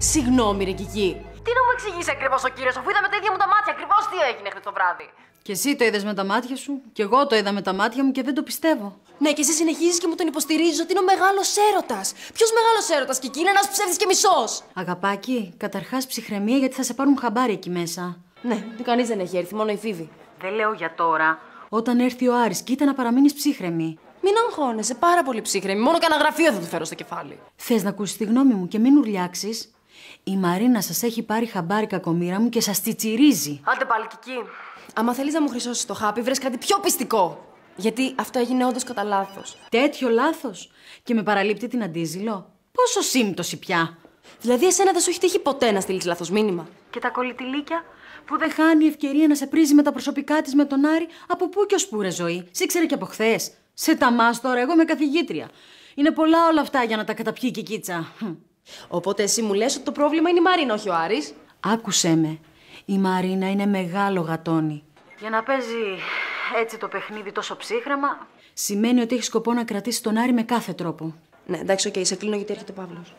Συγγνώμη, ρε Κική. Τι να μου εξηγήσει ακριβώς ο κύριος, αφού είδα με τα ίδια μου τα μάτια ακριβώς τι έγινε χθες το βράδυ. Και εσύ το είδες με τα μάτια σου, και εγώ το είδα με τα μάτια μου και δεν το πιστεύω. Ναι, και εσύ συνεχίζεις και μου τον υποστηρίζεις ότι είναι ο μεγάλος έρωτας. Ποιος μεγάλος έρωτας, και εκεί είναι ένας ψεύδης και μισός. Αγαπάκι, καταρχάς ψυχραιμία γιατί θα σε πάρουν χαμπάρι εκεί μέσα. Ναι, κανείς δεν έχει έρθει, μόνο η Φίβη. Δεν λέω για τώρα. Όταν έρθει ο Άρης, κοίτα να παραμείνεις ψύχρεμη. Μην αγχώνεσαι, πάρα πολύ ψύχρεμη. Μόνο κανένα γραφείο θα του φέρω στο κεφάλι. Θες να ακούσεις τη γνώμη μου και μην ουρλιάξεις. Η Μαρίνα σας έχει πάρει χαμπάρι κακομοίρα μου και σας τη Άντε πάλι, Κική. Άμα θέλεις να μου χρυσώσεις το χάπι, βρες κάτι πιο πιστικό. Γιατί αυτό έγινε όντως κατά λάθος. Τέτοιο λάθος. Και με παραλείπτει την αντίζηλο. Πόσο σύμπτωση πια. Δηλαδή, εσένα δεν σου έχει τύχει ποτέ να στείλεις λάθος μήνυμα. Και τα κολλητηλίκια που δεν χάνει η ευκαιρία να σε πρίζει με τα προσωπικά της με τον Άρη από πού και ως πού, ζωή. Σε ήξερε και από χθες. Σε ταμάς τώρα, εγώ είμαι καθηγήτρια. Είναι πολλά όλα αυτά για να τα καταπιεί η κίτσα. Οπότε εσύ μου λες ότι το πρόβλημα είναι η Μαρίνα, όχι ο Άρης. Άκουσέ με. Η Μαρίνα είναι μεγάλο γατόνι. Για να παίζει έτσι το παιχνίδι τόσο ψύχρεμα... Σημαίνει ότι έχει σκοπό να κρατήσει τον Άρη με κάθε τρόπο. Ναι, εντάξει, οκ, okay, σε κλείνω γιατί έρχεται ο Παύλος.